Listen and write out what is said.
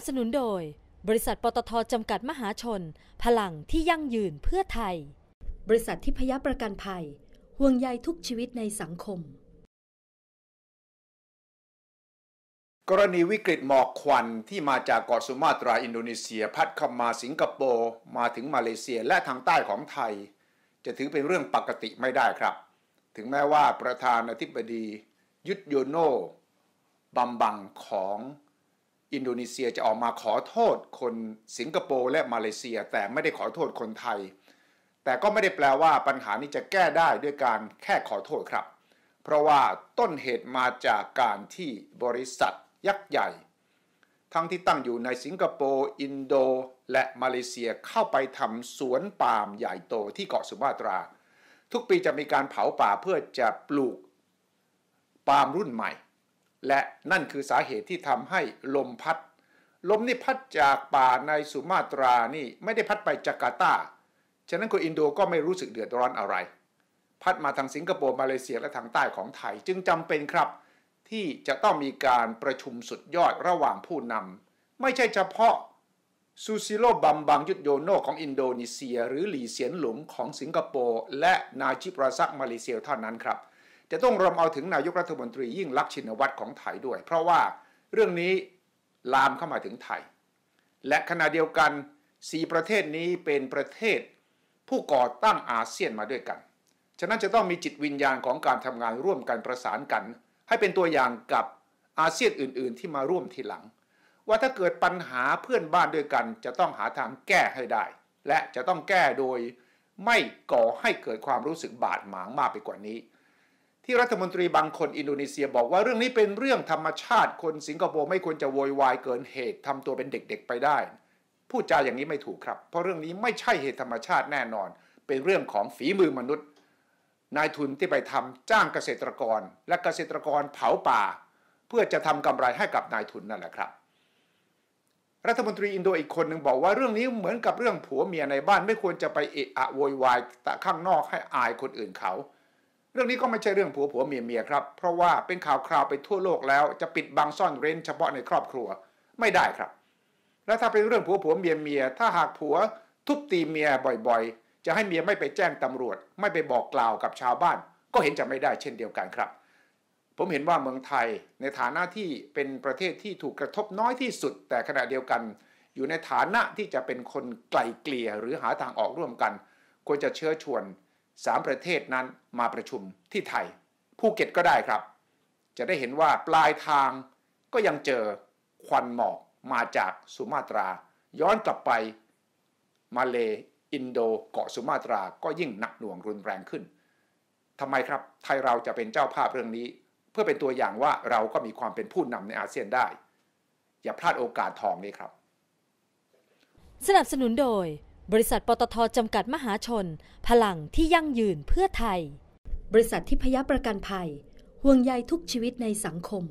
นับสนุนโดยบริษัทปตทจำกัดมหาชน พลังที่ยั่งยืนเพื่อไทย บริษัททิพยประกันภัยห่วงใยทุกชีวิตในสังคม กรณีวิกฤตหมอกควันที่มาจากเกาะสุมาตราอินโดนีเซีย พัดเข้ามาสิงคโปร์มาถึงมาเลเซียและทางใต้ของไทย จะถือเป็นเรื่องปกติไม่ได้ครับ ถึงแม้ว่าประธานาธิบดี ยุทโยโนบัมบังของอินโดนีเซียจะออกมาขอโทษคนสิงคโปร์และมาเลเซียแต่ไม่ได้ขอโทษคนไทย แต่ก็ไม่ได้แปลว่าปัญหานี้จะแก้ได้ด้วยการแค่ขอโทษครับ เพราะว่าต้นเหตุมาจากการที่บริษัทยักษ์ใหญ่ ทั้งที่ตั้งอยู่ในสิงคโปร์ อินโดและมาเลเซียเข้าไปทำสวนปาล์มใหญ่โตที่เกาะสุมาตรา ทุกปีจะมีการเผาป่าเพื่อจะปลูกปาล์มรุ่นใหม่และนั่นคือสาเหตุที่ทำให้ลมพัด ลมนี่พัดจากป่าในสุมาตรานี่ไม่ได้พัดไปจาการ์ตาฉะนั้นคนอินโดก็ไม่รู้สึกเดือดร้อนอะไร พัดมาทางสิงคโปร์ มาเลเซียและทางใต้ของไทย จึงจำเป็นครับ ที่จะต้องมีการประชุมสุดยอดระหว่างผู้นำไม่ใช่เฉพาะซูซิโลบัมบังยุดโยโนของอินโดนีเซีย หรือหลีเสียนหลุงของสิงคโปร์และนาจิปราซักมาเลเซียเท่านั้นครับจะต้องรวมเอาถึงนายกรัฐมนตรียิ่งลักษณ์ชินวัตรของไทยด้วย เพราะว่าเรื่องนี้ลามเข้ามาถึงไทยและขณะเดียวกันสีประเทศนี้เป็นประเทศ ผู้ก่อตั้งอาเซียนมาด้วยกัน ฉะนั้นจะต้องมีจิตวิญญาณของการทำงานร่วมกันประสานกัน ให้เป็นตัวอย่างกับอาเซียนอื่น ๆ ที่มาร่วมทีหลัง ว่าถ้าเกิดปัญหาเพื่อนบ้านด้วยกัน จะต้องหาทางแก้ให้ได้ และจะต้องแก้โดยไม่ก่อให้เกิดความรู้สึกบาดหมางมากไปกว่านี้ที่รัฐมนตรีบางคนอินโดนีเซียบอกว่าเรื่องนี้เป็นเรื่องธรรมชาติ คนสิงคโปร์ไม่ควรจะโวยวายเกินเหตุทำตัวเป็นเด็กๆ ไปได้ พูดจาอย่างนี้ไม่ถูกครับ เพราะเรื่องนี้ไม่ใช่เหตุธรรมชาติแน่นอน เป็นเรื่องของฝีมือมนุษย์ นายทุนที่ไปทำจ้างเกษตรกรและเกษตรกรเผาป่า เพื่อจะทำกำไรให้กับนายทุนนั่นแหละครับรัฐมนตรีอินโดอีกคนหนึ่งบอกว่าเรื่องนี้เหมือนกับเรื่องผัวเมียในบ้านไม่ควรจะไปเอะอะโวยวายตะข้างนอกให้อายคนอื่นเขาเรื่องนี้ก็ไม่ใช่เรื่องผัวผัวเมียเมียครับ เพราะว่าเป็นข่าวคราวไปทั่วโลกแล้วจะปิดบังซ่อนเร้น เฉพาะในครอบครัวไม่ได้ครับ และถ้าเป็นเรื่องผัวผัวเมียเมียถ้าหากผัวทุบตีเมียบ่อย ๆ จะให้เมียไม่ไปแจ้งตำรวจ ไม่ไปบอกกล่าวกับชาวบ้าน ก็เห็นจะไม่ได้ เช่นเดียวกันครับ ผมเห็นว่าเมืองไทยในฐานะที่เป็นประเทศที่ถูกกระทบน้อยที่สุดแต่ขณะเดียวกัน อยู่ในฐานะที่จะเป็นคนไกลเกลี่ยหรือหาทางออกร่วมกัน ควรจะเชื้อชวน3 ประเทศนั้นมาประชุมที่ไทยภูเก็ตก็ได้ครับ จะได้เห็นว่าปลายทางก็ยังเจอ ควันหมอกมาจากสุมาตรา ย้อนกลับไปมาเลอินโดเกาะสุมาตราก็ยิ่งหนักหน่วงรุนแรงขึ้นทำไมครับไทยเราจะเป็นเจ้าภาพเรื่องนี้ เพื่อเป็นตัวอย่างว่าเราก็มีความเป็นผู้นำในอาเซียนได้ อย่าพลาดโอกาสทองนี้ครับ สนับสนุนโดยบริษัทปตทจำกัดมหาชน พลังที่ยั่งยืนเพื่อไทย บริษัททิพยประกันภัย ห่วงใยทุกชีวิตในสังคม